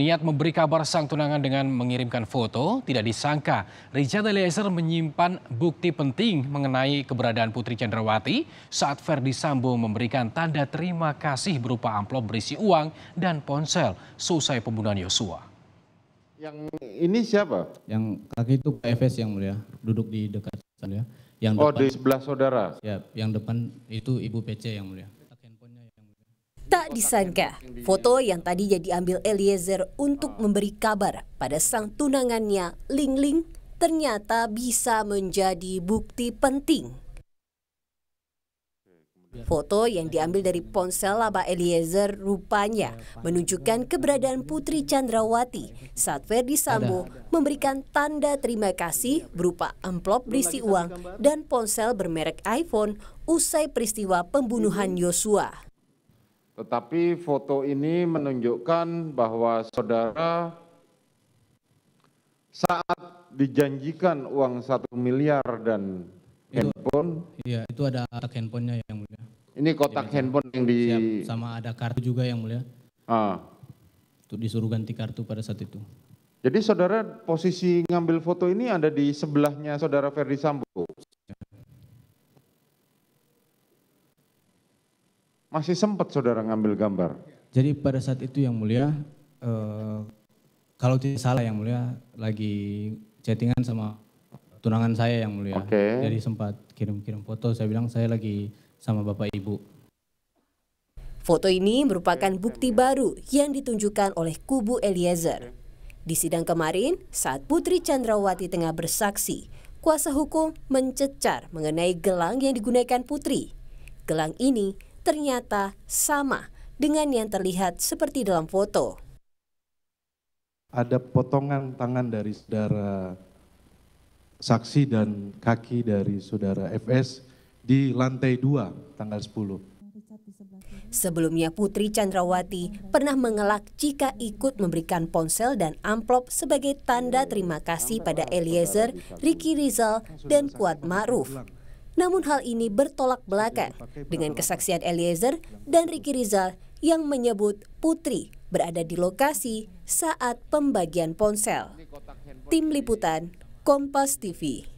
Niat memberi kabar sang tunangan dengan mengirimkan foto, tidak disangka Richard Eliezer menyimpan bukti penting mengenai keberadaan Putri Cendrawati saat Ferdi Sambo memberikan tanda terima kasih berupa amplop berisi uang dan ponsel seusai pembunuhan Yosua. Yang ini siapa? Yang kaki itu Pak Efes yang mulia, duduk di dekat saya. Yang oh, depan, di sebelah saudara? Ya, yang depan itu Ibu PC yang mulia disangka foto yang tadinya diambil Eliezer untuk ah. memberi kabar pada sang tunangannya Ling Ling ternyata bisa menjadi bukti penting. Foto yang diambil dari ponsel laba Eliezer rupanya menunjukkan keberadaan Putri Chandrawati saat Ferdi Sambo memberikan tanda terima kasih berupa amplop berisi uang dan ponsel bermerek iPhone usai peristiwa pembunuhan Yosua. Tetapi foto ini menunjukkan bahwa saudara saat dijanjikan uang satu miliar dan itu, handphone. Iya, itu ada kotak handphonenya ya, yang mulia. Ini kotak ya, handphone yang di siap, sama ada kartu juga yang mulia. Ah. Itu disuruh ganti kartu pada saat itu. Jadi saudara posisi ngambil foto ini ada di sebelahnya saudara Ferdi Sambo. Masih sempat saudara ngambil gambar? Jadi pada saat itu yang mulia, uh, kalau tidak salah yang mulia, lagi chattingan sama tunangan saya yang mulia. Okay. Jadi sempat kirim-kirim foto, saya bilang saya lagi sama bapak ibu. Foto ini merupakan bukti baru yang ditunjukkan oleh kubu Eliezer. Di sidang kemarin, saat Putri Chandrawati tengah bersaksi, kuasa hukum mencecar mengenai gelang yang digunakan Putri. Gelang ini ternyata sama dengan yang terlihat seperti dalam foto. Ada potongan tangan dari saudara saksi dan kaki dari saudara FS di lantai 2 tanggal 10. Sebelumnya Putri Chandrawati pernah mengelak jika ikut memberikan ponsel dan amplop sebagai tanda terima kasih pada Eliezer, Ricky Rizal, dan Kuat Ma'ruf. Namun hal ini bertolak belakang dengan kesaksian Eliezer dan Ricky Rizal yang menyebut Putri berada di lokasi saat pembagian ponsel. Tim Liputan, Kompas TV.